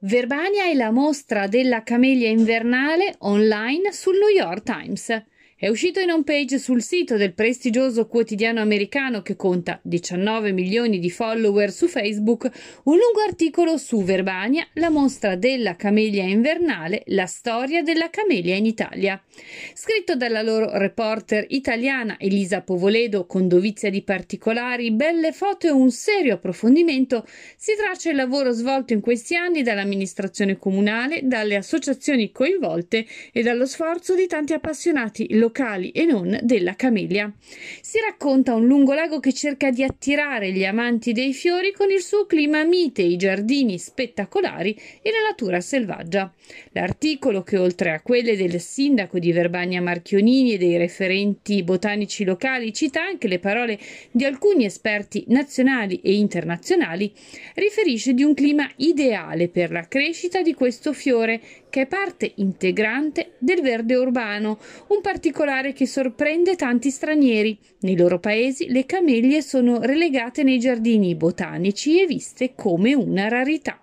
Verbania è la mostra della camellia invernale online sul New York Times. È uscito in homepage sul sito del prestigioso quotidiano americano che conta 19 milioni di follower su Facebook un lungo articolo su Verbania, la mostra della camelia invernale, la storia della camelia in Italia. Scritto dalla loro reporter italiana Elisa Povoledo con dovizia di particolari, belle foto e un serio approfondimento, si traccia il lavoro svolto in questi anni dall'amministrazione comunale, dalle associazioni coinvolte e dallo sforzo di tanti appassionati locali locali e non della Camellia. Si racconta un lungo lago che cerca di attirare gli amanti dei fiori con il suo clima mite, i giardini spettacolari e la natura selvaggia. L'articolo che oltre a quelle del sindaco di Verbania Marchionini e dei referenti botanici locali cita anche le parole di alcuni esperti nazionali e internazionali, riferisce di un clima ideale per la crescita di questo fiore che è parte integrante del verde urbano, un particolare particolare che sorprende tanti stranieri. Nei loro paesi le camelie sono relegate nei giardini botanici e viste come una rarità.